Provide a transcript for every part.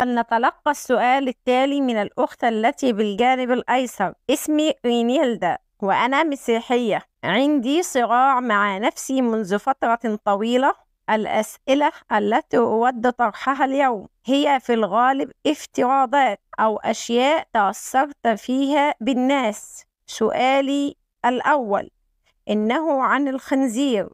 فلنتلقى السؤال التالي من الأخت التي بالجانب الأيسر اسمي رينيلدا وأنا مسيحية عندي صراع مع نفسي منذ فترة طويلة الأسئلة التي أود طرحها اليوم هي في الغالب افتراضات أو أشياء تأثرت فيها بالناس سؤالي الأول إنه عن الخنزير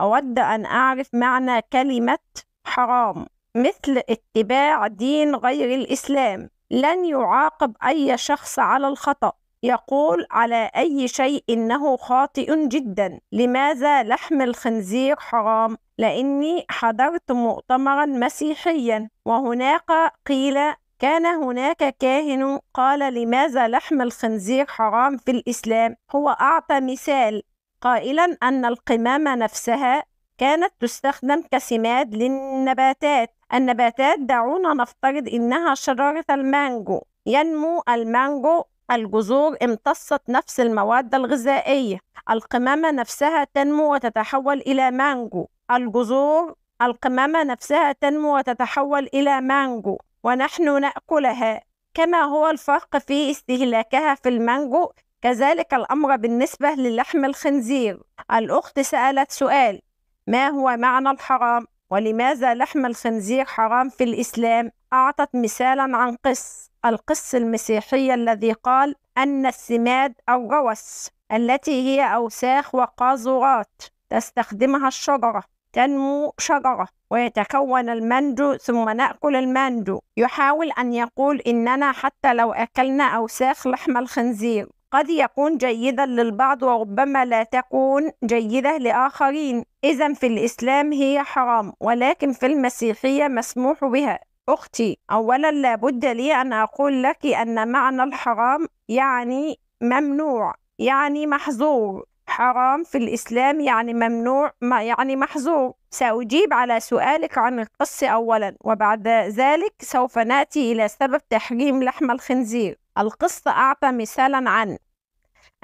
أود أن أعرف معنى كلمة حرام مثل اتباع دين غير الإسلام لن يعاقب أي شخص على الخطأ يقول على أي شيء إنه خاطئ جدا لماذا لحم الخنزير حرام؟ لأني حضرت مؤتمرا مسيحيا وهناك قيل كان هناك كاهن قال لماذا لحم الخنزير حرام في الإسلام؟ هو أعطى مثال قائلا أن القمامة نفسها كانت تستخدم كسماد للنباتات النباتات دعونا نفترض إنها شجرة المانجو ينمو المانجو الجذور امتصت نفس المواد الغذائية القمامة نفسها تنمو وتتحول إلى مانجو الجذور القمامة نفسها تنمو وتتحول إلى مانجو ونحن نأكلها كما هو الفرق في استهلاكها في المانجو كذلك الأمر بالنسبة للحم الخنزير الأخت سألت سؤال ما هو معنى الحرام ولماذا لحم الخنزير حرام في الإسلام أعطت مثالا عن قس القس المسيحي الذي قال أن السماد أو روس التي هي أوساخ وقاذورات تستخدمها الشجرة تنمو شجرة ويتكون المندو ثم نأكل المندو يحاول أن يقول إننا حتى لو أكلنا أوساخ لحم الخنزير قد يكون جيدا للبعض وربما لا تكون جيده لاخرين اذا في الاسلام هي حرام ولكن في المسيحيه مسموح بها اختي اولا لابد لي ان اقول لك ان معنى الحرام يعني ممنوع يعني محظور حرام في الإسلام يعني ممنوع ما يعني محظور سأجيب على سؤالك عن القص أولا وبعد ذلك سوف نأتي إلى سبب تحريم لحم الخنزير القصة أعطى مثالا عن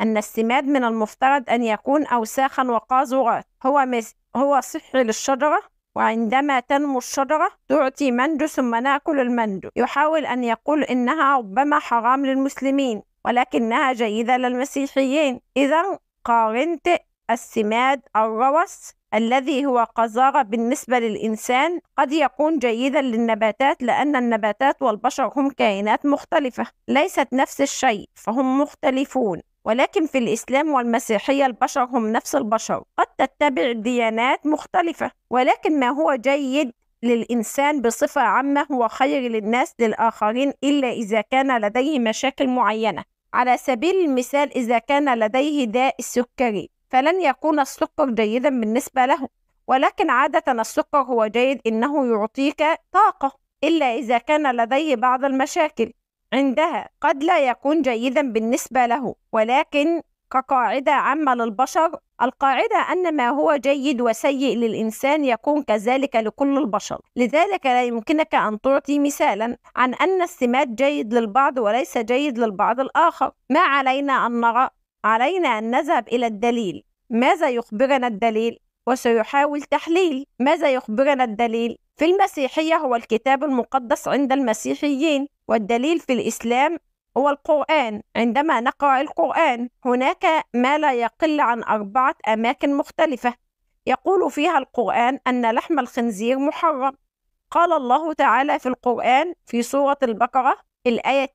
أن السماد من المفترض أن يكون أوساخا وقاذورات هو, مز... هو صحي للشجرة وعندما تنمو الشجرة تعطي مندو ثم نأكل المندو يحاول أن يقول إنها ربما حرام للمسلمين ولكنها جيدة للمسيحيين إذا قارنت السماد الروس الذي هو قذارة بالنسبة للإنسان قد يكون جيدا للنباتات لأن النباتات والبشر هم كائنات مختلفة ليست نفس الشيء فهم مختلفون ولكن في الإسلام والمسيحية البشر هم نفس البشر قد تتبع ديانات مختلفة ولكن ما هو جيد للإنسان بصفة عامة هو خير للناس للآخرين إلا إذا كان لديه مشاكل معينة على سبيل المثال إذا كان لديه داء السكري فلن يكون السكر جيدا بالنسبة له ولكن عادة السكر هو جيد إنه يعطيك طاقة إلا إذا كان لديه بعض المشاكل عندها قد لا يكون جيدا بالنسبة له ولكن كقاعدة عامة للبشر القاعدة أن ما هو جيد وسيء للإنسان يكون كذلك لكل البشر لذلك لا يمكنك أن تعطي مثالا عن أن السمات جيد للبعض وليس جيد للبعض الآخر ما علينا أن نرى علينا أن نذهب إلى الدليل ماذا يخبرنا الدليل؟ وسيحاول تحليل ماذا يخبرنا الدليل؟ في المسيحية هو الكتاب المقدس عند المسيحيين والدليل في الإسلام هو القرآن عندما نقرأ القرآن هناك ما لا يقل عن أربعة أماكن مختلفة يقول فيها القرآن أن لحم الخنزير محرم قال الله تعالى في القرآن في سورة البقرة الآية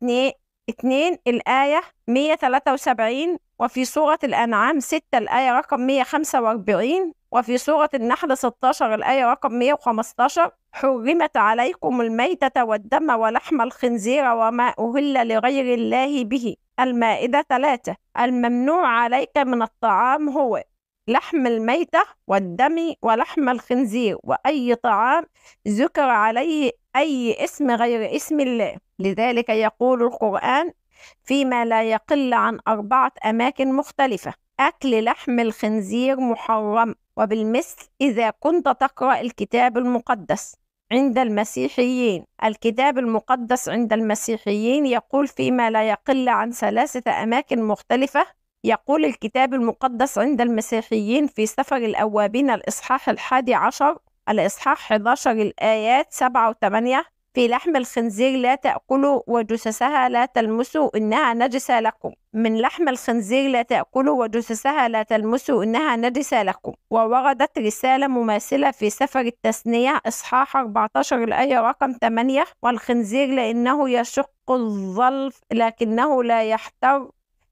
2 الآية 173 وفي سورة الأنعام 6 الآية رقم 145 وفي سورة النحل 16 الآية رقم 115 حرمت عليكم الميتة والدم ولحم الخنزير وما أهل لغير الله به المائدة 3 الممنوع عليك من الطعام هو لحم الميتة والدم ولحم الخنزير وأي طعام ذكر عليه أي اسم غير اسم الله لذلك يقول القرآن فيما لا يقل عن أربعة أماكن مختلفة أكل لحم الخنزير محرم وبالمثل إذا كنت تقرأ الكتاب المقدس عند المسيحيين الكتاب المقدس عند المسيحيين يقول فيما لا يقل عن ثلاثة أماكن مختلفة يقول الكتاب المقدس عند المسيحيين في سفر الأوابين الإصحاح الحادي عشر الإصحاح 11 الآيات 7 و8 في لحم الخنزير لا تأكلوا وجثثها لا تلمسوا إنها نجسة لكم من لحم الخنزير لا تأكلوا وجثثها لا تلمسوا إنها نجسة لكم ووردت رسالة مماثلة في سفر التثنية إصحاح 14 الآية رقم 8 والخنزير لأنه يشق الظلف لكنه لا يحتر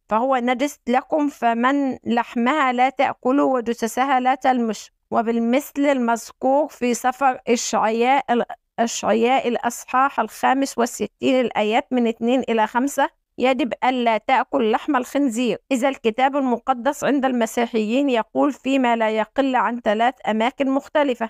فهو نجس لكم فمن لحمها لا تأكله وجثثها لا تلمس وبالمثل المذكور في سفر إشعياء إشعياء الأصحاح الخامس والستين الآيات من اثنين إلى خمسة يجب ألا تأكل لحم الخنزير إذا الكتاب المقدس عند المسيحيين يقول فيما لا يقل عن ثلاث أماكن مختلفة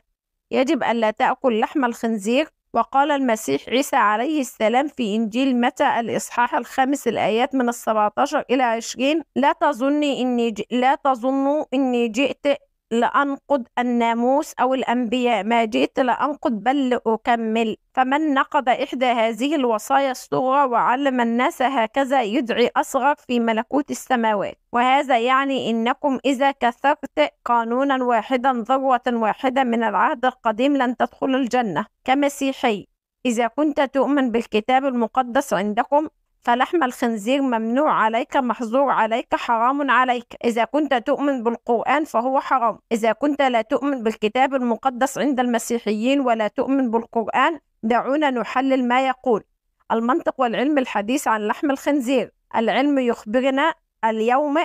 يجب ألا تأكل لحم الخنزير وقال المسيح عيسى عليه السلام في إنجيل متى الإصحاح الخامس الآيات من السبعة عشر إلى عشرين لا تظني إني ج... لا تظنوا إني جئت لأنقض الناموس أو الأنبياء ما جئت لأنقض بل لأكمل فمن نقض إحدى هذه الوصايا الصغرى وعلم الناس هكذا يدعي أصغر في ملكوت السماوات وهذا يعني إنكم إذا كثرت قانونا واحدا ذروة واحدة من العهد القديم لن تدخل الجنة كمسيحي إذا كنت تؤمن بالكتاب المقدس عندكم فلحم الخنزير ممنوع عليك محظور عليك حرام عليك إذا كنت تؤمن بالقرآن فهو حرام إذا كنت لا تؤمن بالكتاب المقدس عند المسيحيين ولا تؤمن بالقرآن دعونا نحلل ما يقول المنطق والعلم الحديث عن لحم الخنزير العلم يخبرنا اليوم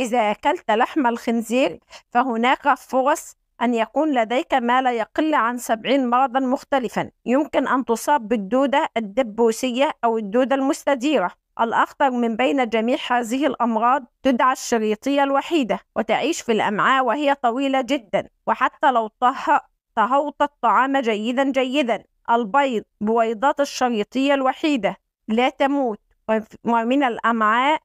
إذا أكلت لحم الخنزير فهناك فرص أن يكون لديك ما لا يقل عن 70 مرضا مختلفا يمكن أن تصاب بالدودة الدبوسية أو الدودة المستديرة الأخطر من بين جميع هذه الأمراض تدعى الشريطية الوحيدة وتعيش في الأمعاء وهي طويلة جدا وحتى لو طهوت الطعام جيدا جيدا البيض بويضات الشريطية الوحيدة لا تموت ومن الأمعاء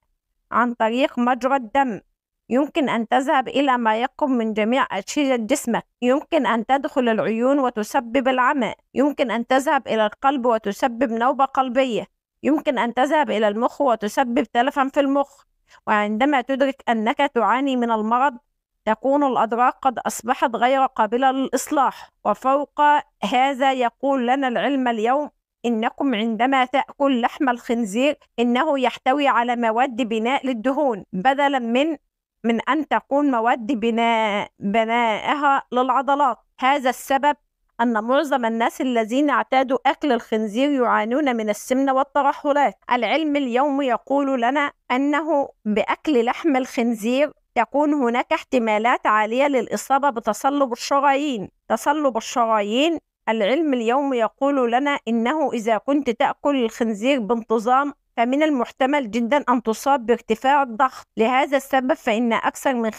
عن طريق مجرى الدم يمكن أن تذهب إلى ما يقوم من جميع أجهزة جسمك يمكن أن تدخل العيون وتسبب العمى يمكن أن تذهب إلى القلب وتسبب نوبة قلبية يمكن أن تذهب إلى المخ وتسبب تلفا في المخ وعندما تدرك أنك تعاني من المرض تكون الأدراك قد أصبحت غير قابلة للإصلاح وفوق هذا يقول لنا العلم اليوم إنكم عندما تأكل لحم الخنزير إنه يحتوي على مواد بناء للدهون بدلا من من أن تكون مواد بناء بنائها للعضلات هذا السبب أن معظم الناس الذين اعتادوا أكل الخنزير يعانون من السمنة والترهلات العلم اليوم يقول لنا أنه بأكل لحم الخنزير تكون هناك احتمالات عالية للإصابة بتصلب الشرايين تصلب الشرايين العلم اليوم يقول لنا إنه إذا كنت تأكل الخنزير بانتظام فمن المحتمل جدا أن تصاب بارتفاع الضغط لهذا السبب فإن أكثر من 50%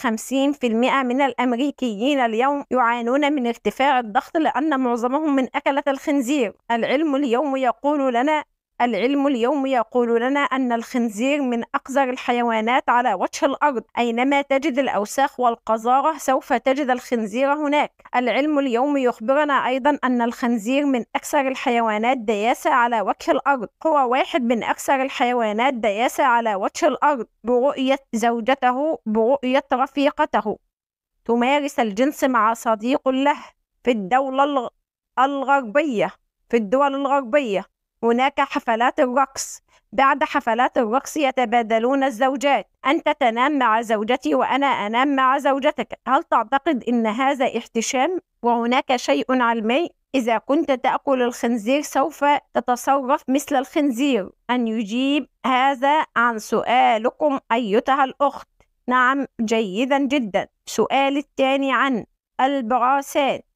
من الأمريكيين اليوم يعانون من ارتفاع الضغط لأن معظمهم من أكلة الخنزير العلم اليوم يقول لنا العلم اليوم يقول لنا أن الخنزير من أقذر الحيوانات على وجه الأرض أينما تجد الأوساخ والقذارة سوف تجد الخنزير هناك العلم اليوم يخبرنا أيضا أن الخنزير من أكثر الحيوانات دياسة على وجه الأرض هو واحد من أكثر الحيوانات دياسة على وجه الأرض برؤية زوجته برؤية رفيقته تمارس الجنس مع صديق له في الدولة الغربية في الدول الغربية هناك حفلات الرقص بعد حفلات الرقص يتبادلون الزوجات أنت تنام مع زوجتي وأنا أنام مع زوجتك هل تعتقد أن هذا احتشام وهناك شيء علمي؟ إذا كنت تأكل الخنزير سوف تتصرف مثل الخنزير أن يجيب هذا عن سؤالكم أيتها الأخت نعم جيدا جدا سؤال الثاني عن البراسات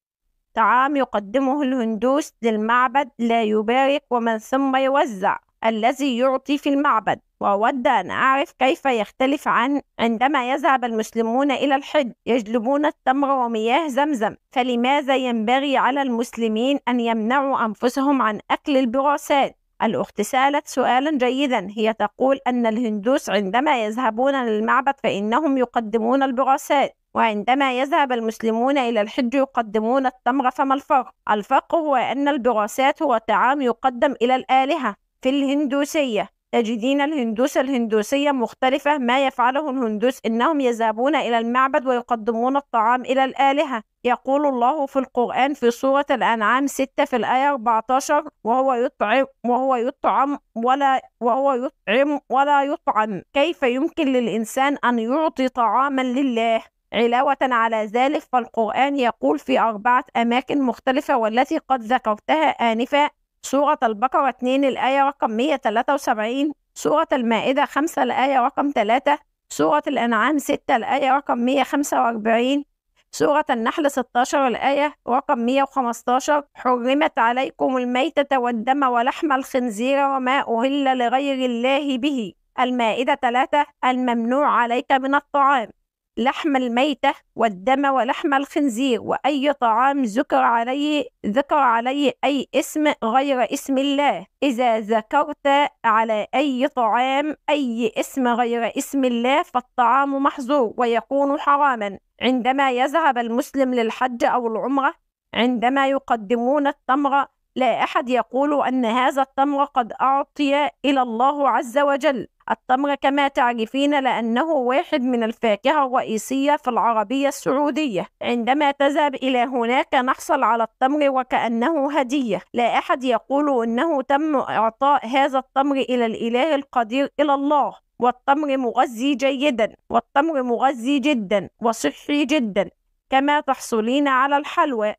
طعام يقدمه الهندوس للمعبد لا يبارك ومن ثم يوزع الذي يعطي في المعبد وأود أن أعرف كيف يختلف عن عندما يذهب المسلمون إلى الحج يجلبون التمر ومياه زمزم فلماذا ينبغي على المسلمين أن يمنعوا أنفسهم عن أكل البراسات الأخت سألت سؤالا جيدا هي تقول أن الهندوس عندما يذهبون للمعبد فإنهم يقدمون البراسات وعندما يذهب المسلمون إلى الحج يقدمون التمر فما الفرق؟ الفرق هو أن البراسات هو طعام يقدم إلى الآلهة في الهندوسية تجدين الهندوس الهندوسية مختلفة ما يفعله الهندوس إنهم يذهبون إلى المعبد ويقدمون الطعام إلى الآلهة يقول الله في القرآن في سورة الأنعام 6 في الآية 14 وهو يطعم وهو يطعم ولا وهو يطعم ولا يطعم كيف يمكن للإنسان أن يعطي طعاما لله علاوة على ذلك فالقرآن يقول في أربعة أماكن مختلفة والتي قد ذكرتها آنفا سورة البقرة 2 الآية رقم 173 سورة المائدة 5 الآية رقم 3 سورة الأنعام 6 الآية رقم 145 سورة النحل 16 الآية رقم 115 حرمت عليكم الميتة والدم ولحم الخنزير وما أهل لغير الله به المائدة 3 الممنوع عليك من الطعام لحم الميتة والدم ولحم الخنزير وأي طعام ذكر عليه ذكر عليه أي اسم غير اسم الله إذا ذكرت على أي طعام أي اسم غير اسم الله فالطعام محظور ويكون حراما عندما يذهب المسلم للحج أو العمرة عندما يقدمون التمر لا أحد يقول أن هذا التمر قد أعطي إلى الله عز وجل التمر كما تعرفين لأنه واحد من الفاكهة الرئيسية في العربية السعودية عندما تذهب إلى هناك نحصل على التمر وكأنه هدية لا أحد يقول أنه تم إعطاء هذا التمر إلى الإله القدير إلى الله والتمر مغذي جيدا والتمر مغذي جدا وصحي جدا كما تحصلين على الحلوى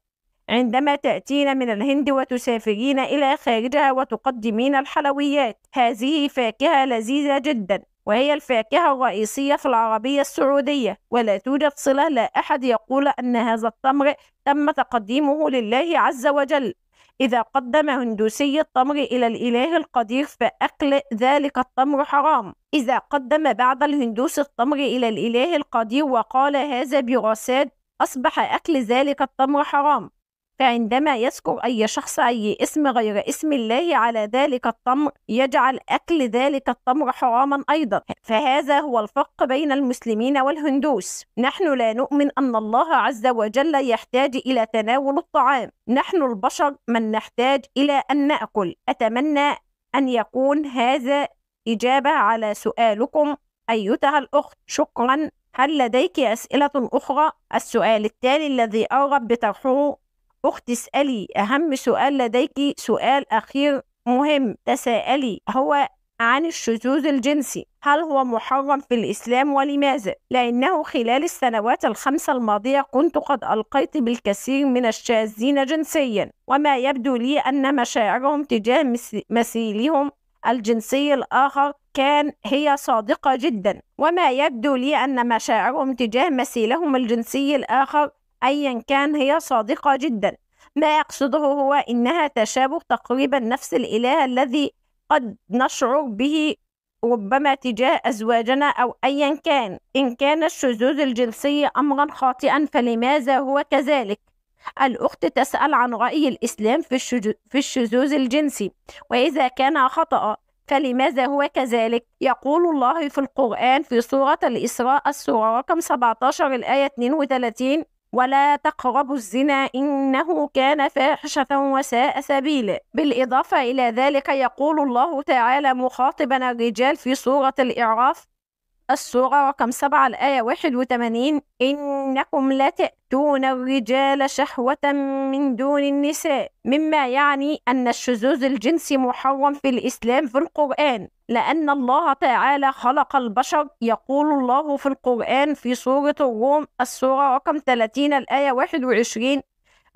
عندما تأتين من الهند وتسافرين إلى خارجها وتقدمين الحلويات هذه فاكهة لذيذة جدا وهي الفاكهة الرئيسية في العربية السعودية ولا توجد صلة لا أحد يقول أن هذا التمر تم تقديمه لله عز وجل إذا قدم هندوسي التمر إلى الإله القدير فأكل ذلك التمر حرام إذا قدم بعض الهندوس التمر إلى الإله القدير وقال هذا بغساد أصبح أكل ذلك التمر حرام فعندما يذكر أي شخص أي اسم غير اسم الله على ذلك التمر يجعل أكل ذلك التمر حراما أيضا فهذا هو الفرق بين المسلمين والهندوس نحن لا نؤمن أن الله عز وجل يحتاج إلى تناول الطعام نحن البشر من نحتاج إلى أن نأكل أتمنى أن يكون هذا إجابة على سؤالكم أيتها الأخت شكرا هل لديك أسئلة أخرى؟ السؤال التالي الذي أرغب بطرحه أختي اسألي أهم سؤال لديك سؤال أخير مهم تساءلي هو عن الشذوذ الجنسي هل هو محرم في الإسلام ولماذا؟ لأنه خلال السنوات الخمسة الماضية كنت قد ألقيت بالكثير من الشاذين جنسيا وما يبدو لي أن مشاعرهم تجاه مثيلهم الجنسي الآخر كان هي صادقة جدا وما يبدو لي أن مشاعرهم تجاه مثيلهم الجنسي الآخر أيا كان هي صادقة جدا ما يقصده هو إنها تشابه تقريبا نفس الإله الذي قد نشعر به ربما تجاه أزواجنا أو أيا كان إن كان الشذوذ الجنسي أمرا خاطئا فلماذا هو كذلك؟ الأخت تسأل عن رأي الإسلام في الشذوذ الجنسي وإذا كان خطأ فلماذا هو كذلك؟ يقول الله في القرآن في سورة الإسراء السورة رقم 17 الآية 32 ولا تقربوا الزنا إنه كان فاحشة وساء سبيلا بالإضافة إلى ذلك يقول الله تعالى مخاطبا الرجال في سورة الإعراف السورة رقم سبعة الآية واحد وثمانين إنكم لا تأتون الرجال شهوة من دون النساء مما يعني أن الشذوذ الجنسي محرم في الإسلام في القرآن لأن الله تعالى خلق البشر يقول الله في القرآن في سورة الروم السورة رقم 30 الآية 21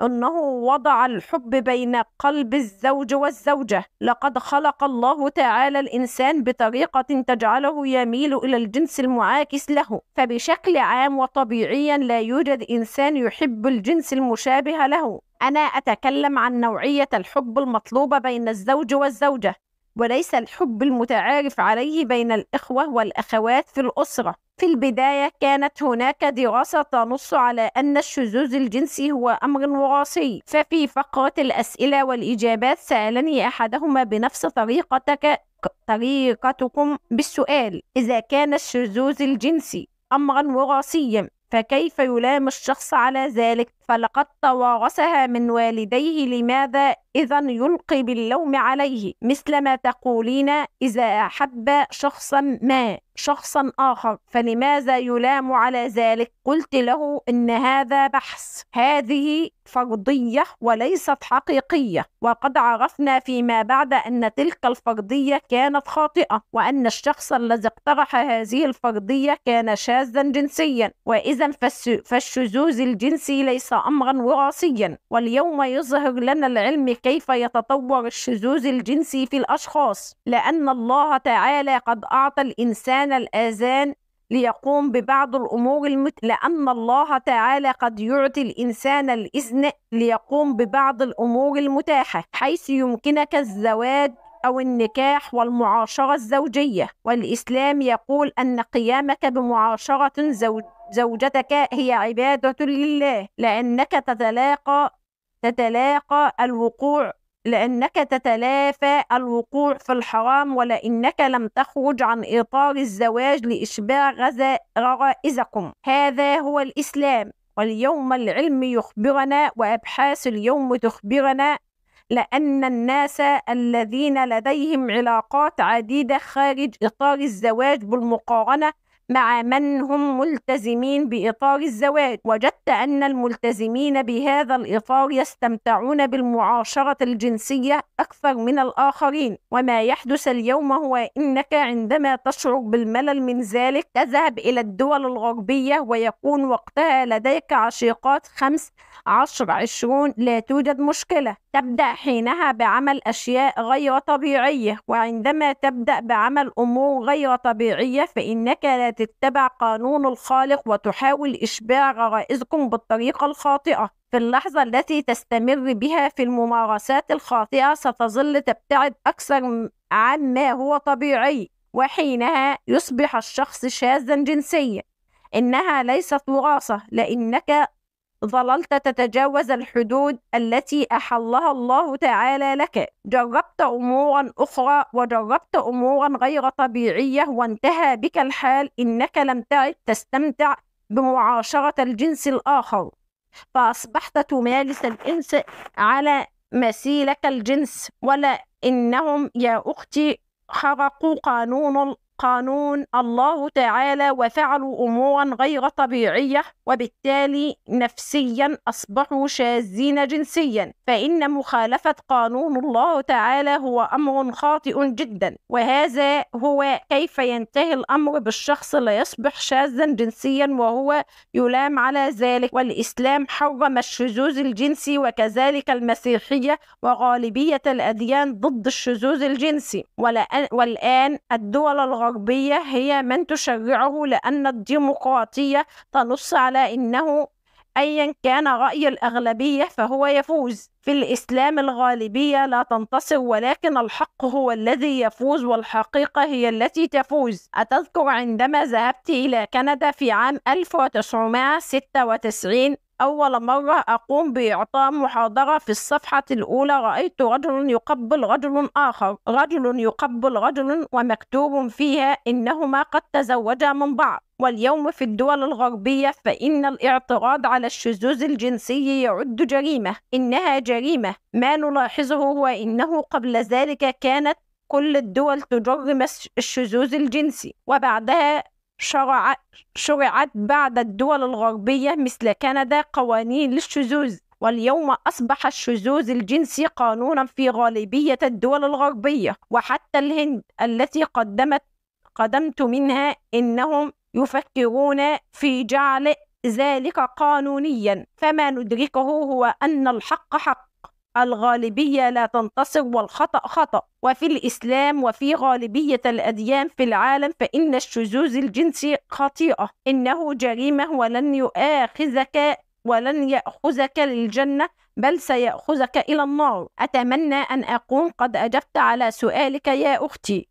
أنه وضع الحب بين قلب الزوج والزوجة لقد خلق الله تعالى الإنسان بطريقة تجعله يميل إلى الجنس المعاكس له فبشكل عام وطبيعيا لا يوجد إنسان يحب الجنس المشابه له أنا أتكلم عن نوعية الحب المطلوبة بين الزوج والزوجة وليس الحب المتعارف عليه بين الإخوة والأخوات في الأسرة. في البداية كانت هناك دراسة تنص على أن الشذوذ الجنسي هو أمر وراثي، ففي فقرة الأسئلة والإجابات سألني أحدهما بنفس طريقتك طريقتكم بالسؤال إذا كان الشذوذ الجنسي أمرا وراثيا فكيف يلام الشخص على ذلك فلقد توارثها من والديه لماذا إذا يلقي باللوم عليه مثل ما تقولين إذا أحب شخصا ما شخصا آخر فلماذا يلام على ذلك قلت له إن هذا بحث هذه فرضية وليست حقيقية وقد عرفنا فيما بعد أن تلك الفرضية كانت خاطئة وأن الشخص الذي اقترح هذه الفرضية كان شاذا جنسيا وإذا فالشذوذ الجنسي ليس أمرا وراثيا واليوم يظهر لنا العلم كيف يتطور الشذوذ الجنسي في الأشخاص لأن الله تعالى قد أعطى الإنسان الآذان ليقوم ببعض الأمور المت... لأن الله تعالى قد يعطي الإنسان الإذن ليقوم ببعض الأمور المتاحة حيث يمكنك الزواج أو النكاح والمعاشرة الزوجية والإسلام يقول أن قيامك بمعاشرة زوج زوجتك هي عبادة لله لأنك تتلاقى تتلاقى الوقوع لأنك تتلافى الوقوع في الحرام ولأنك لم تخرج عن إطار الزواج لإشباع غرائزكم هذا هو الإسلام واليوم العلم يخبرنا وأبحاث اليوم تخبرنا لأن الناس الذين لديهم علاقات عديدة خارج إطار الزواج بالمقارنة مع من هم ملتزمين بإطار الزواج وجدت أن الملتزمين بهذا الإطار يستمتعون بالمعاشرة الجنسية أكثر من الآخرين وما يحدث اليوم هو إنك عندما تشعر بالملل من ذلك تذهب إلى الدول الغربية ويكون وقتها لديك عشيقات خمس عشر عشرون لا توجد مشكلة تبدأ حينها بعمل أشياء غير طبيعية وعندما تبدأ بعمل أمور غير طبيعية فإنك لا تتبع قانون الخالق وتحاول إشباع غرائزكم بالطريقة الخاطئة في اللحظة التي تستمر بها في الممارسات الخاطئة ستظل تبتعد أكثر عن ما هو طبيعي وحينها يصبح الشخص شاذا جنسيا إنها ليست وراثة لأنك ظللت تتجاوز الحدود التي أحلها الله تعالى لك جربت أمورا أخرى وجربت أمورا غير طبيعية وانتهى بك الحال إنك لم تعد تستمتع بمعاشرة الجنس الآخر فأصبحت تمارس الإنس على مسيلك الجنس ولا إنهم يا أختي خرقوا قانون قانون الله تعالى وفعلوا امورا غير طبيعيه وبالتالي نفسيا اصبحوا شاذين جنسيا فان مخالفه قانون الله تعالى هو امر خاطئ جدا وهذا هو كيف ينتهي الامر بالشخص ليصبح شاذا جنسيا وهو يلام على ذلك والاسلام حرم الشذوذ الجنسي وكذلك المسيحيه وغالبيه الاديان ضد الشذوذ الجنسي والان الدول الغربيه الغربية هي من تشرعه لأن الديمقراطية تنص على أنه أيا كان رأي الأغلبية فهو يفوز في الإسلام الغالبية لا تنتصر ولكن الحق هو الذي يفوز والحقيقة هي التي تفوز أتذكر عندما ذهبت إلى كندا في عام 1996 أول مرة أقوم بإعطاء محاضرة في الصفحة الأولى رأيت رجل يقبل رجل آخر رجل يقبل رجل ومكتوب فيها إنهما قد تزوجا من بعض واليوم في الدول الغربية فإن الاعتراض على الشذوذ الجنسي يعد جريمة إنها جريمة ما نلاحظه هو إنه قبل ذلك كانت كل الدول تجرم الشذوذ الجنسي وبعدها شرعت بعض الدول الغربية مثل كندا قوانين للشذوذ واليوم أصبح الشذوذ الجنسي قانونا في غالبية الدول الغربية وحتى الهند التي قدمت قدمت منها إنهم يفكرون في جعل ذلك قانونيا فما ندركه هو أن الحق حق الغالبية لا تنتصر والخطأ خطأ وفي الإسلام وفي غالبية الأديان في العالم فإن الشذوذ الجنسي خطيئة إنه جريمة ولن يؤاخذك ولن يأخذك للجنة بل سيأخذك إلى النار أتمنى أن أكون قد أجبت على سؤالك يا أختي